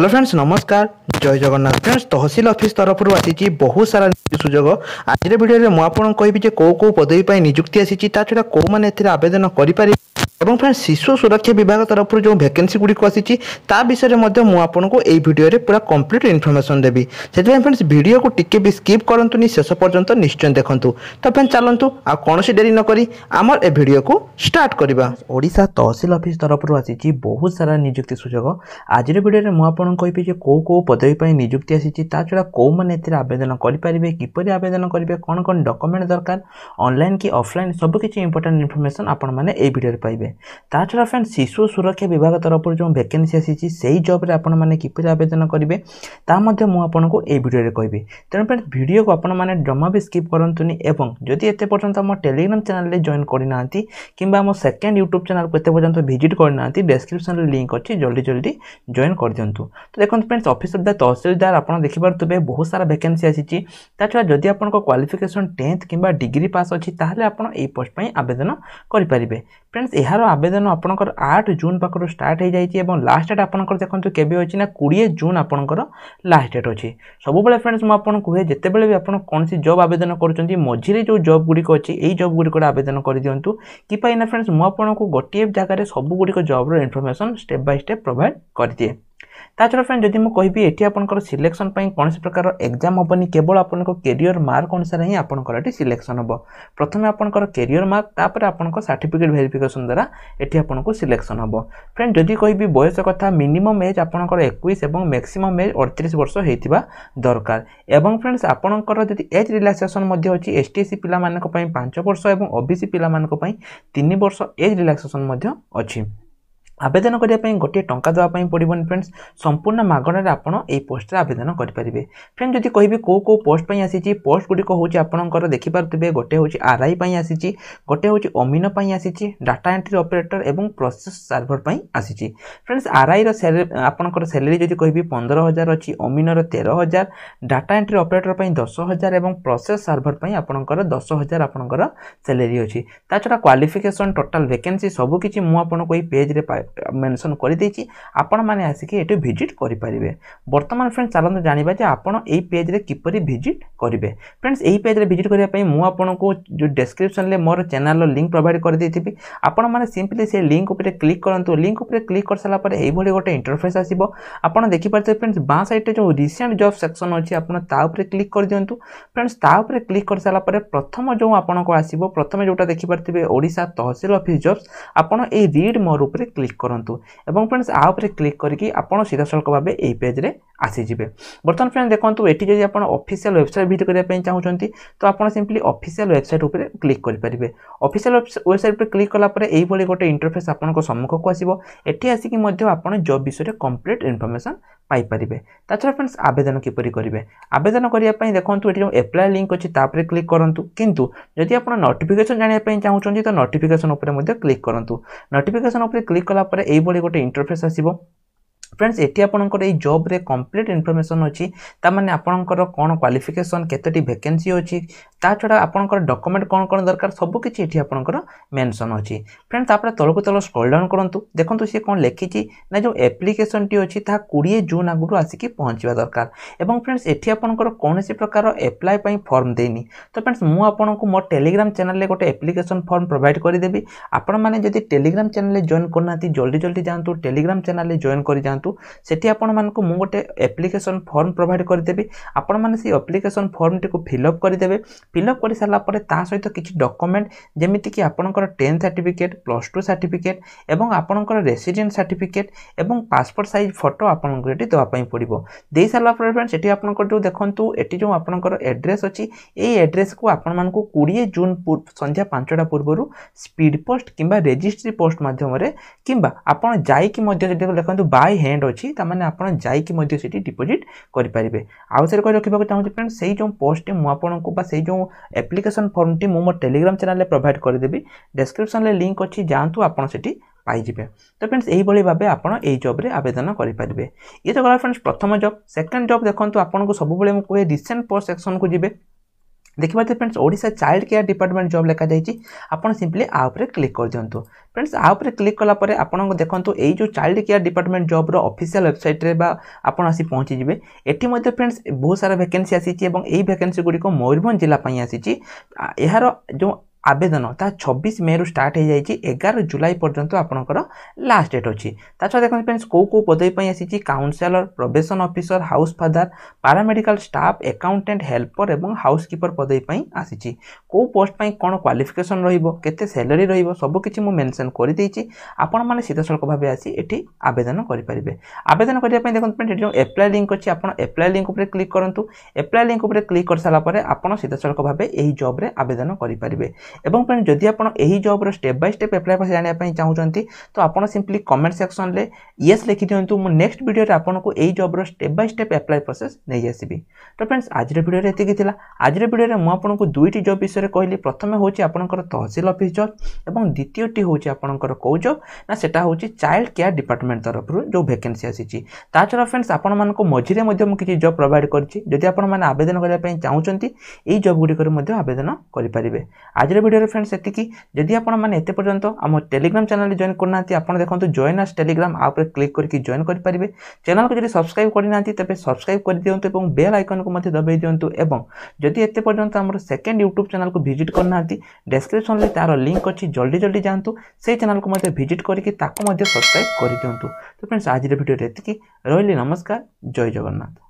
hello friends নমস্কার জয় Jagannath friends tehsil office তরফরু আসিছি বহু সারা সুযোগ আজকের ভিডিওরে মু আপনার কবি যে কেউ কেউ পদবী নিযুক্তি আসিছি তা ছড়া কেউ মানে এর আবেদন করে এবং ଫ୍ରେଣ୍ଡ ଶିଶୁ ସୁରକ୍ଷା ବିଭାଗ ତରଫରୁ ଯେଉଁ ଭ୍ୟାକେନ୍ସି ଗୁଡ଼ିକ ଆସିଛି ତା ବିଷୟରେ ମଧ୍ୟ ମୁଁ ଆପଣଙ୍କୁ ଏଇ ଭିଡ଼ିଓରେ ପୁରା କମ୍ପ୍ଲିଟ୍ ଇନଫର୍ମେସନ୍ ଦେବି ସେଥିପାଇଁ ଫ୍ରେଣ୍ଡସ୍ ଭିଡ଼ିଓକୁ ଟିକେ ବି ସ୍କିପ୍ କରନ୍ତୁନି ଶେଷ ପର୍ଯ୍ୟନ୍ତ ନିଶ୍ଚୟ ଦେଖନ୍ତୁ ତ ଫ୍ରେଣ୍ଡ ଚାଲନ୍ତୁ ଆଉ କୌଣସି ଡେରି ନକରି ଆମର ଏ ଭିଡ଼ିଓକୁ ଷ୍ଟାର୍ଟ କରିବା ଓଡ଼ିଶା ତହସିଲ ଅଫିସ୍ ତରଫରୁ ଆସିଛି ବହୁତ ସାରା ନିଯୁକ୍ତି ସୁଯୋଗ ଆଜିର ଭିଡ଼ିଓରେ ମୁଁ ଆପଣଙ୍କୁ କହିବି ଯେ କେଉଁ କେଉଁ ପଦବୀ ପାଇଁ ନିଯୁକ୍ତି ଆସିଛି ତା ଛଡ଼ା କେଉଁମାନେ ଏଥିରେ ଆବେଦନ କରିପାରିବେ କିପରି ଆବେଦନ କରିବେ କ'ଣ କ'ଣ ଡକୁମେଣ୍ଟ ଦରକାର ଅନଲାଇନ୍ କି ଅଫଲାଇନ୍ ସବୁକିଛି ଇମ୍ପୋର୍ଟାଣ୍ଟ ଇନଫର୍ମେସନ୍ ଆପଣମାନେ ଏଇ ଭିଡ଼ିଓରେ ପାଇବେ তাছাড়া ফ্রেন্ড শিশু সুরক্ষা বিভাগ তরফରୁ ଯେଉଁ ଭ୍ୟାକେନ୍ସି ଆସିଛି ସେଇ ଜବ୍ରେ ଆପଣମାନେ କିପରି ଆବେଦନ କରିବେ ତା ମଧ୍ୟ ମୁଁ ଆପଣଙ୍କୁ ଏଇ ଭିଡ଼ିଓରେ କହିବି ତେଣୁ ଫ୍ରେଣ୍ଡ ଭିଡ଼ିଓକୁ ଆପଣମାନେ ଜମା ବି ସ୍କିପ୍ କରନ୍ତୁନି ଏବଂ ଯଦି ଏତେ ପର୍ଯ୍ୟନ୍ତ ଆମ ଟେଲିଗ୍ରାମ ଚ୍ୟାନେଲରେ ଜଏନ୍ କରିନାହାନ୍ତି କିମ୍ବା ଆମ ସେକେଣ୍ଡ ୟୁଟ୍ୟୁବ୍ ଚ୍ୟାନେଲକୁ ଏତେ ପର୍ଯ୍ୟନ୍ତ ଭିଜିଟ୍ କରିନାହାନ୍ତି ଡେସ୍କ୍ରିପସନ୍ରେ ଲିଙ୍କ୍ ଅଛି ଜଲ୍ଦି ଜଲ୍ଦି ଜଏନ୍ କରିଦିଅନ୍ତୁ ତ ଦେଖନ୍ତୁ friends office of the tahsildar ଆପଣ ଦେଖିପାରୁଥିବେ ବହୁତ ସାରା ଭ୍ୟାକେନ୍ସି ଆସିଛି ତା ଛଡ଼ା ଯଦି ଆପଣଙ୍କ କ୍ୱାଲିଫିକେସନ୍ ଟେନ୍ଥ କିମ୍ବା ଡିଗ୍ରୀ ପାସ୍ ଅଛି ତାହେଲେ ଆପଣ ଏଇ ପୋଷ୍ଟ ପାଇଁ ଆବେଦନ କରିପାରିବେ ଫ୍ରେଣ୍ଡସ୍ ଏହାର তার আবেদন আপনার আট জুন পাখু স্টার্ট হয়ে যাই এবং লাস্ট ডেট আপনার দেখুন কেবে অছি না কোড়িয়ে জুন আপনার লাস্ট ডেট অছি সবুলে ফ্রেন্ডস মু আপনার কুহে যেতবে আপনার কোণী জব আবেদন করছেন মঝিরে যে জব গুড়ি অছে এই জব গুড়ি আবেদন করে দিও কি পাই না ফ্রেন্ডস মু আপনার গোটিয়ে জায়গায় সবুগুড়ি জব্র information step by step provide করে দিয়ে ତା ଛଡ଼ା ଫ୍ରେଣ୍ଡ ଯଦି ମୁଁ କହିବି ଏଠି ଆପଣଙ୍କର ସିଲେକ୍ସନ୍ ପାଇଁ କୌଣସି ପ୍ରକାର ଏକ୍ଜାମ୍ ହେବନି କେବଳ ଆପଣଙ୍କ କେରିୟର ମାର୍କ ଅନୁସାରେ ହିଁ ଆପଣଙ୍କର ଏଠି ସିଲେକ୍ସନ୍ ହେବ ପ୍ରଥମେ ଆପଣଙ୍କର କେରିୟର ମାର୍କ ତାପରେ ଆପଣଙ୍କ ସାର୍ଟିଫିକେଟ୍ ଭେରିଫିକେସନ୍ ଦ୍ୱାରା ଏଠି ଆପଣଙ୍କୁ ସିଲେକ୍ସନ୍ ହେବ ଫ୍ରେଣ୍ଡ ଯଦି କହିବି ବୟସ କଥା ମିନିମମ୍ ଏଜ୍ ଆପଣଙ୍କର ଏକୋଇଶ ଏବଂ ମ୍ୟାକ୍ସିମମ୍ ଏଜ୍ ଅଠତିରିଶ ବର୍ଷ ହୋଇଥିବା ଦରକାର ଏବଂ ଫ୍ରେଣ୍ଡସ୍ ଆପଣଙ୍କର ଯଦି ଏଜ୍ ରିଲାକ୍ସେସନ୍ ମଧ୍ୟ ଅଛି ଏସ୍ ଟି ଏସ୍ ସି ପିଲାମାନଙ୍କ ପାଇଁ ପାଞ୍ଚ ବର୍ଷ ଏବଂ ଓ ବି ସି ପିଲାମାନଙ୍କ ପାଇଁ ତିନି ବର୍ଷ ଏଜ୍ ରିଲାକ୍ସେସନ୍ ମଧ୍ୟ ଅଛି আবেদন করা গোটিয়ে টাকা দেওয়া পড়বনি ফ্রেন্ডস সম্পূর্ণ মাগণার আপনার এই পোস্টে আবেদন করে পেয়ে ফ্রেন্ড যদি কহবি কো কো পোস্ট আসিছি পোস্ট গুড়ি হচ্ছে আপনার দেখিপারে গোটে হচ্ছে আরআই পাই আসিছি গোটে হচ্ছে অমিন আসিছি ডাটা এন্ট্রি অপরেটর এবং প্রসেস সার্ভর আসিছি ফ্রেন্ডস আরআইর আপনার স্যালারি যদি কহবি পনের হাজার অছি অমিনর তের হাজার ডাটা এন্ট্রি অপরেটর দশ হাজার এবং প্রসেস সার্ভর আপনার দশ হাজার আপনার স্যালারি অছি তা কোয়ালিফিকেসন টোটাল ভেকেন্সি সবুকিছি মু আপনার এই পেজরে পাই মেনশন করেদিয়েছি ଆପଣମାନେ ଆସିକି ଏଠି ଭିଜିଟ୍ କରିପାରିବେ ବର୍ତ୍ତମାନ ଫ୍ରେଣ୍ଡସ୍ ଚାଲନ୍ତୁ ଜାଣିବା ଯେ ଆପଣ ଏଇ ପେଜ୍ରେ କିପରି ଭିଜିଟ୍ କରିବେ ଫ୍ରେଣ୍ଡସ୍ ଏହି ପେଜ୍ରେ ଭିଜିଟ୍ କରିବା ପାଇଁ ମୁଁ ଆପଣଙ୍କୁ ଯେଉଁ ଡେସ୍କ୍ରିପ୍ସନ୍ରେ ମୋର ଚ୍ୟାନେଲ୍ର ଲିଙ୍କ୍ ପ୍ରୋଭାଇଡ଼୍ କରିଦେଇଥିବି ଆପଣମାନେ ସିମ୍ପଲି ସେ ଲିଙ୍କ୍ ଉପରେ କ୍ଲିକ୍ କରନ୍ତୁ ଲିଙ୍କ୍ ଉପରେ କ୍ଲିକ୍ କରିସାରିଲା ପରେ ଏଇଭଳି ଗୋଟେ ଇଣ୍ଟରଫେସ୍ ଆସିବ ଆପଣ ଦେଖିପାରୁଥିବେ ଫ୍ରେଣ୍ଡସ୍ ବାଁ ସାଇଡ଼୍ରେ ଯେଉଁ ରିସେଣ୍ଟ ଜବ୍ ସେକ୍ସନ୍ ଅଛି ଆପଣ ତା ଉପରେ କ୍ଲିକ୍ କରିଦିଅନ୍ତୁ ଫ୍ରେଣ୍ଡସ୍ ତା ଉପରେ କ୍ଲିକ୍ କରିସାରିଲା ପରେ ପ୍ରଥମ ଯେଉଁ ଆପଣଙ୍କୁ ଆସିବ ପ୍ରଥମେ ଯେଉଁଟା ଦେଖିପାରୁଥିବେ ଓଡ଼ିଶା ତହସିଲ ଅଫିସ୍ ଜବ୍ସ ଆପଣ ଏଇ ରିଡ୍ ମୋର ଉପରେ କ୍ଲିକ୍ କରନ୍ତୁ ଏବଂ ଫ୍ରେଣ୍ଡସ୍ ଆ ଉପରେ କ୍ଲିକ୍ କରିକି ଆପଣ ସିଧାସଳଖ ଭାବେ ଏହି ପେଜ୍ରେ ଆସିଯିବେ ବର୍ତ୍ତମାନ ଫ୍ରେଣ୍ଡ ଦେଖନ୍ତୁ ଏଠି ଯଦି ଆପଣ ଅଫିସିଆଲ ୱେବସାଇଟ୍ ଭିଜିଟ୍ କରିବା ପାଇଁ ଚାହୁଁଛନ୍ତି ତ ଆପଣ ସିମ୍ପଲି ଅଫିସିଆଲ ୱେବସାଇଟ୍ ଉପରେ କ୍ଲିକ୍ କରିପାରିବେ ଅଫିସିଆଲ ୱେବସାଇଟ୍ ଉପରେ କ୍ଲିକ୍ କଲା ପରେ ଏଇଭଳି ଗୋଟେ ଇଣ୍ଟରଫେସ୍ ଆପଣଙ୍କ ସମ୍ମୁଖକୁ ଆସିବ ଏଠି ଆସିକି ମଧ୍ୟ ଆପଣ ଜବ୍ ବିଷୟରେ କମ୍ପ୍ଲିଟ୍ ଇନଫର୍ମେସନ୍ ପାଇପାରିବେ ତାଛଡ଼ା ଫ୍ରେଣ୍ଡସ୍ ଆବେଦନ କିପରି କରିବେ ଆବେଦନ କରିବା ପାଇଁ ଦେଖନ୍ତୁ ଏଠି ଯେଉଁ ଆପ୍ଲାଏ ଲିଙ୍କ୍ ଅଛି ତାପରେ କ୍ଲିକ୍ କରନ୍ତୁ କିନ୍ତୁ ଯଦି ଆପଣ ନୋଟିଫିକେସନ୍ ଜାଣିବା ପାଇଁ ଚାହୁଁଛନ୍ତି ତ ନୋଟିଫିକେସନ୍ ଉପରେ ମଧ୍ୟ କ୍ଲିକ୍ କରନ୍ତୁ ନୋଟିଫିକେସନ୍ ଉପରେ କ୍ଲିକ୍ କଲା ପରେ ଏଇଭଳି ଗୋଟେ ଇଣ୍ଟରଫେସ୍ ଆସିବ ফ্রেন্ডস এটি আপনার এই জব্রে কমপ্লিট ইনফরমেসন অছি তা মানে আপনার কোণ কোয়ালিফিকেসন কতটি ভ্যাকেন্সি অছি তা ছড়া আপনার ডকুমেন্ট কোণ কোণ দরকার সবুকিছি এটি আপনার মেনশন অছি ফ্রেন্ডস তাপরে তলক তল স্কল ডাউন করতু দেখুন সি কোণ লেখিছি না যে আপ্লিকেসনটি অছি তা কোড়িয়ে জুন আগুর আসিকি পৌঁছবা দরকার এবং ফ্রেন্ডস এটি আপনার কৌশি প্রকার এপ্লাই ফর্ম দেইনি তো ফ্রেন্ডস মু আপনার মো টেলিগ্রাম চ্যানেলে গোটে আপ্লিকেসন ফর্ম প্রোভাইড করে দেবি আপনার যদি টেলিগ্রাম চ্যানেলে জয়েন করুনা জলদি জলদি যাতে টেলিগ্রাম চ্যানেলে জয়েন করে যাতে ଯାଆନ୍ତୁ ସେଠି ଆପଣମାନଙ୍କୁ ମୁଁ ଗୋଟେ ଆପ୍ଲିକେସନ୍ ଫର୍ମ ପ୍ରୋଭାଇଡ଼ କରିଦେବି ଆପଣମାନେ ସେଇ ଆପ୍ଲିକେସନ୍ ଫର୍ମଟିକୁ ଫିଲ୍ଅପ୍ କରିଦେବେ ଫିଲଅପ୍ କରିସାରିଲା ପରେ ତା ସହିତ କିଛି ଡକୁମେଣ୍ଟ ଯେମିତିକି ଆପଣଙ୍କର tenth certificate plus two certificate ଏବଂ ଆପଣଙ୍କର ରେସିଡେଣ୍ଟ ସାର୍ଟିଫିକେଟ୍ ଏବଂ ପାସପୋର୍ଟ ସାଇଜ୍ ଫଟୋ ଆପଣଙ୍କୁ ଏଠି ଦେବା ପାଇଁ ପଡ଼ିବ ଦେଇସାରିଲା ପରେ ଫ୍ରେଣ୍ଡ ସେଠି ଆପଣଙ୍କର ଯେଉଁ ଦେଖନ୍ତୁ ଏଠି ଯେଉଁ ଆପଣଙ୍କର ଆଡ୍ରେସ୍ ଅଛି ଏଇ ଆଡ୍ରେସ୍କୁ ଆପଣମାନଙ୍କୁ କୋଡ଼ିଏ ଜୁନ୍ ସନ୍ଧ୍ୟା ପାଞ୍ଚଟା ପୂର୍ବରୁ ସ୍ପିଡ଼୍ ପୋଷ୍ଟ କିମ୍ବା ରେଜିଷ୍ଟ୍ରି ପୋଷ୍ଟ ମାଧ୍ୟମରେ କିମ୍ବା ଆପଣ ଯାଇକି ମଧ୍ୟ ଯଦି ଦେଖନ୍ତୁ ବାଇ ହ୍ୟାଣ୍ଡ ନେଟ୍ ଅଛି ତାମାନେ ଆପଣ ଯାଇକି ମଧ୍ୟ ସେଠି ଡିପୋଜିଟ୍ କରିପାରିବେ ଆଉ ଥରେ କହି ରଖିବାକୁ ଚାହୁଁଛି ଫ୍ରେଣ୍ଡ ସେଇ ଯେଉଁ ପୋଷ୍ଟଟି ମୁଁ ଆପଣଙ୍କୁ ବା ସେଇ ଯେଉଁ ଆପ୍ଲିକେସନ୍ ଫର୍ମଟି ମୁଁ ମୋ ଟେଲିଗ୍ରାମ୍ ଚ୍ୟାନେଲ୍ରେ ପ୍ରୋଭାଇଡ଼ କରିଦେବି ଡେସ୍କ୍ରିପ୍ସନ୍ରେ ଲିଙ୍କ୍ ଅଛି ଯାଆନ୍ତୁ ଆପଣ ସେଠି ପାଇଯିବେ ତ ଫ୍ରେଣ୍ଡସ୍ ଏହିଭଳି ଭାବେ ଆପଣ ଏହି ଜବ୍ରେ ଆବେଦନ କରିପାରିବେ ଇଏ ତ ଗଲା ଫ୍ରେଣ୍ଡସ୍ ପ୍ରଥମ ଜବ୍ ସେକେଣ୍ଡ ଜବ୍ ଦେଖନ୍ତୁ ଆପଣଙ୍କୁ ସବୁବେଳେ ମୁଁ କୁହେ ରିସେଣ୍ଟ ପୋଷ୍ଟ ସେକ୍ସନ୍କୁ ଯିବେ ଦେଖିପାରୁଥିବେ friends Odisha child care department job ଲେଖାଯାଇଛି ଆପଣ ସିମ୍ପଲି ଆ ଉପରେ କ୍ଲିକ୍ କରିଦିଅନ୍ତୁ ଫ୍ରେଣ୍ଡସ୍ ଆ ଉପରେ କ୍ଲିକ୍ କଲା ପରେ ଆପଣଙ୍କୁ ଦେଖନ୍ତୁ ଏଇ ଯେଉଁ ଚାଇଲ୍ଡ କେୟାର ଡିପାର୍ଟମେଣ୍ଟ ଜବ୍ର ଅଫିସିଆଲ୍ ୱେବସାଇଟ୍ରେ ବା ଆପଣ ଆସି ପହଞ୍ଚିଯିବେ ଏଠି ମଧ୍ୟ ଫ୍ରେଣ୍ଡସ୍ ବହୁତ ସାରା ଭେକେନ୍ସି ଆସିଛି ଏବଂ ଏହି ଭେକେନ୍ସି ଗୁଡ଼ିକ ମୟୂରଭଞ୍ଜ ଜିଲ୍ଲା ପାଇଁ ଆସିଛି ଏହାର ଯେଉଁ আবেদন তাহা ছবিশ মে রু স্টার্ট হয়ে যাই এগার জুলাই পর্যন্ত আপনার লাস্ট ডেট অছি তাছাড়া দেখুন ফ্রেন্ডস কেউ কেউ পদবী আসিছি counsellor probation officer house father paramedical staff accountant helper এবং হাউস কিপর পদবী আসিছি কেউ পোস্ট কোণ কোয়ালিফিকেসন রহব কেতে স্যালারি রহব সবুকিছি মু মেনশন করে দিয়েছি আপনার মানে সিধাসলখ ভাবে আসি এটি আবেদন করে পারবে আবেদন করা দেখুন ফ্রেন্ড এটি যে এপ্লাই লিঙ্ক অছি আপনার এপ্লাই লিঙ্ক উপরে ক্লিক করতু এপ্লাই লিঙ্ক উপরে ক্লিক করে সারা পরে আপনার সিধাসলখ ভাবে এই জব্রে আবেদন করে পারবে ଏବଂ ଫ୍ରେଣ୍ଡ ଯଦି ଆପଣ ଏହି ଜବ୍ର ଷ୍ଟେପ୍ ବାଇ ଷ୍ଟେପ୍ ଆପ୍ଲାଏ ପାଇଁ ଜାଣିବା ପାଇଁ ଚାହୁଁଛନ୍ତି ତ ଆପଣ ସିମ୍ପଲି କମେଣ୍ଟ ସେକ୍ସନରେ ୟେସ୍ ଲେଖିଦିଅନ୍ତୁ ମୁଁ ନେକ୍ସଟ ଭିଡ଼ିଓରେ ଆପଣଙ୍କୁ ଏହି ଜବ୍ର step by step apply process ନେଇ ଆସିବି ତ ଫ୍ରେଣ୍ଡସ୍ ଆଜିର ଭିଡ଼ିଓରେ ଏତିକି ଥିଲା ଆଜିର ଭିଡ଼ିଓରେ ମୁଁ ଆପଣଙ୍କୁ ଦୁଇଟି ଜବ୍ ବିଷୟରେ କହିଲି ପ୍ରଥମେ ହେଉଛି ଆପଣଙ୍କର ତହସିଲ ଅଫିସ୍ ଜବ୍ ଏବଂ ଦ୍ୱିତୀୟଟି ହେଉଛି ଆପଣଙ୍କର କେଉଁ ଜବ୍ ନା ସେଟା ହେଉଛି ଚାଇଲ୍ଡ କେୟାର ଡିପାର୍ଟମେଣ୍ଟ ତରଫରୁ ଯେଉଁ ଭେକେନ୍ସି ଆସିଛି ତା ଛଡ଼ା ଫ୍ରେଣ୍ଡସ୍ ଆପଣମାନଙ୍କ ମଝିରେ ମଧ୍ୟ ମୁଁ କିଛି ଜବ୍ ପ୍ରୋଭାଇଡ଼ କରିଛି ଯଦି ଆପଣମାନେ ଆବେଦନ କରିବା ପାଇଁ ଚାହୁଁଛନ୍ତି ଏହି ଜବ୍ ଗୁଡ଼ିକରେ ମଧ୍ୟ ଆବେଦନ କରିପାରିବେ ଆଜିର ভিডিওর ফ্রেন্ডস এতিকি যদি আপনার মানে এতে পর্যন্ত আমার টেলিগ্রাম চ্যানেল জয়েন করে না আপনার দেখুন জয়েন আস টেলিগ্রাম আপরে ক্লিক করি জয়েন করে পারে চ্যানেলকে যদি সবসক্রাইব করে না তবে সবসক্রাইব করে দিও এবং বেল আইকন মধ্যে দবাই দিও এবং যদি এতে পর্যন্ত আমার সেকেন্ড ইউট্যুব চ্যানেল ভিজিট করে না ডেসক্রিপশনরে তার লিঙ্ক অনেক জলদি জলদি যাতে সেই চ্যানেল মধ্যে ভিজিট করি তাকে সবসক্রাইব করে দিও তো ফ্রেন্ডস আজকের ভিডিওটি এতিকি রহলি নমস্কার জয় জগন্নাথ